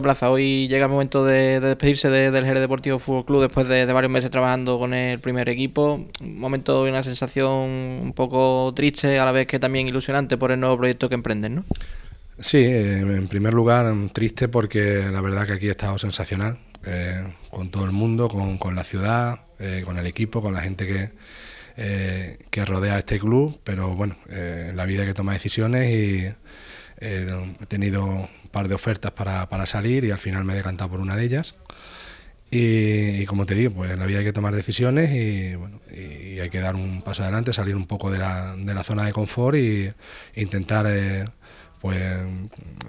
plaza, hoy llega el momento de, despedirse del de, Deportivo Fútbol Club después de, varios meses trabajando con el primer equipo. Un momento y una sensación un poco triste, a la vez que también ilusionante por el nuevo proyecto que emprenden, ¿no? Sí, eh, en primer lugar mm, triste porque la verdad que aquí he estado sensacional eh, con todo el mundo, con, la ciudad, eh, con el equipo, con la gente que, que rodea este club, pero bueno, la vida que toma decisiones y he tenido un par de ofertas para, para, salir y al final me he decantado por una de ellas. Y, como te digo, pues en la vida hay que tomar decisiones y, bueno, y hay que dar un paso adelante, salir un poco de la, de la zona de confort e intentar eh, pues,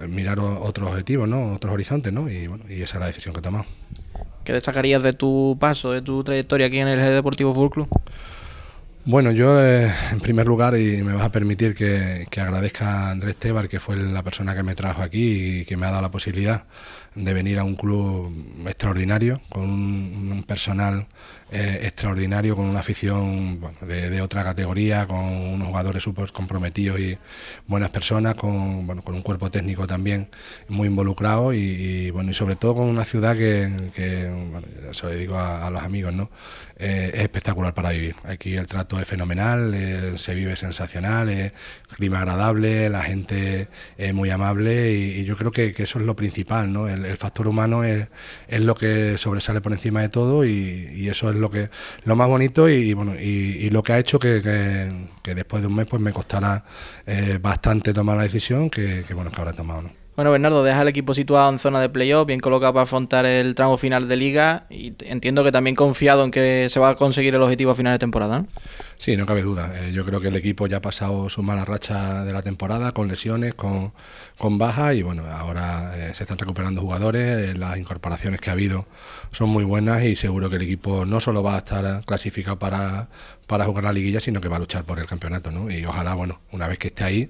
mirar otros objetivos, ¿no? otros horizontes. ¿no? Y, bueno, y esa es la decisión que he tomado. ¿Qué destacarías de tu paso, de tu trayectoria aquí en el Deportivo Full Club? Bueno, yo eh, en primer lugar, y me vas a permitir que, agradezca a Andrés Tebar, que fue la persona que me trajo aquí y que me ha dado la posibilidad de venir a un club extraordinario, con un personal eh, extraordinario, con una afición de, otra categoría, con unos jugadores súper comprometidos y buenas personas, con, bueno, con, un cuerpo técnico también muy involucrado y, bueno, y sobre todo con una ciudad que, que se lo digo a, los amigos, ¿no? Eh, es espectacular para vivir. Aquí el trato es fenomenal, eh, se vive sensacional, es clima agradable, la gente es muy amable y, yo creo que, eso es lo principal, ¿no? El, factor humano es, es, lo que sobresale por encima de todo y, y eso es lo que lo más bonito y, bueno y, lo que ha hecho que, después de un mes pues me costará eh, bastante tomar la decisión que, bueno que habrá tomado Bueno, Bernardo, deja el equipo situado en zona de playoff, bien colocado para afrontar el tramo final de liga y entiendo que también confiado en que se va a conseguir el objetivo a final de temporada. Sí, no cabe duda. Eh, yo creo que el equipo ya ha pasado su mala racha de la temporada con lesiones, con, con bajas y bueno, ahora eh, se están recuperando jugadores, eh, las incorporaciones que ha habido son muy buenas y seguro que el equipo no solo va a estar clasificado para, para jugar la liguilla, sino que va a luchar por el campeonato. ¿no? Y ojalá, bueno, una vez que esté ahí,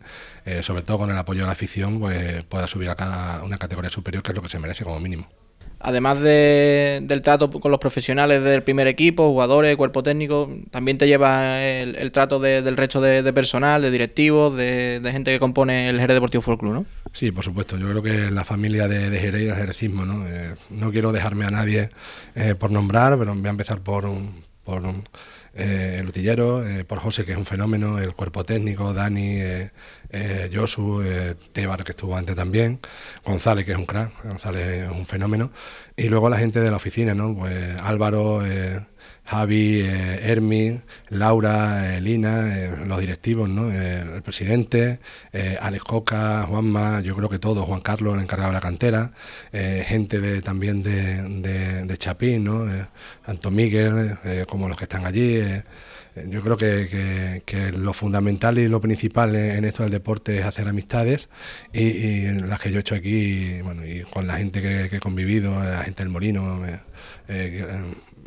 sobre todo con el apoyo de la afición, pues pueda subir a una categoría superior, que es lo que se merece como mínimo además de, del trato con los profesionales del primer equipo, jugadores, cuerpo técnico, también te lleva el, trato del resto de, personal, de directivos, de, gente que compone el Jerez Deportivo Fútbol Club, ¿no? Sí, por supuesto. Yo creo que la familia de, Jerez y el jerecismo, ¿no? Eh, no quiero dejarme a nadie eh, por nombrar, pero voy a empezar por, un, por eh, el utillero, eh, por José, que es un fenómeno, el cuerpo técnico, Dani, eh, eh Josu, Tebar, que estuvo antes también, González, que es un crack, González es un fenómeno, y luego la gente de la oficina, ¿no? Pues Álvaro, Javi, eh, Laura, eh, Lina, eh, los directivos, eh, el presidente, Alex Coca, Juanma, yo creo que todos, Juan Carlos, el encargado de la cantera, gente también de, Chapín, ¿no? Miguel, como los que están allí. yo creo que, lo fundamental y lo principal en, esto del deporte es hacer amistades y, las que yo he hecho aquí, y, bueno, y con la gente que, he convivido, la gente del Molino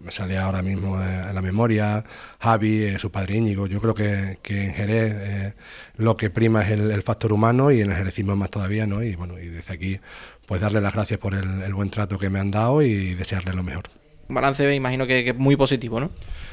me sale ahora mismo eh, en la memoria, Javi, eh, su padre Íñigo. Yo creo que, que en Jerez eh, lo que prima es el, factor humano y en el jerecismo más todavía, ¿no? Y bueno, y desde aquí, pues darle las gracias por el buen trato que me han dado y desearle lo mejor balance, B imagino que, es muy positivo, ¿no?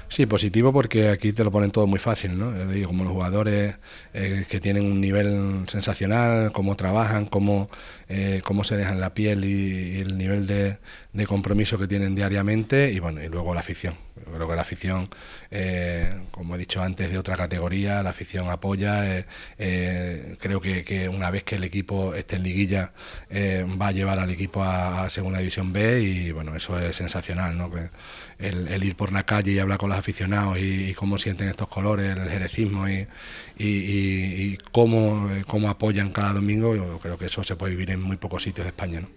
Sí, positivo porque aquí te lo ponen todo muy fácil, ¿no? como los jugadores eh, que tienen un nivel sensacional, cómo trabajan, cómo, eh, cómo se dejan la piel y, el nivel de, de, compromiso que tienen diariamente y bueno, y luego la afición. creo que la afición, eh, como he dicho antes, de otra categoría, la afición apoya. creo que, que, una vez que el equipo esté en liguilla va a llevar al equipo a, a Segunda División B y bueno, eso es sensacional, el, ir por la calle y hablar con los aficionados y, cómo sienten estos colores, el jerecismo y, eh, cómo, apoyan cada domingo, yo creo que eso se puede vivir en muy pocos sitios de España.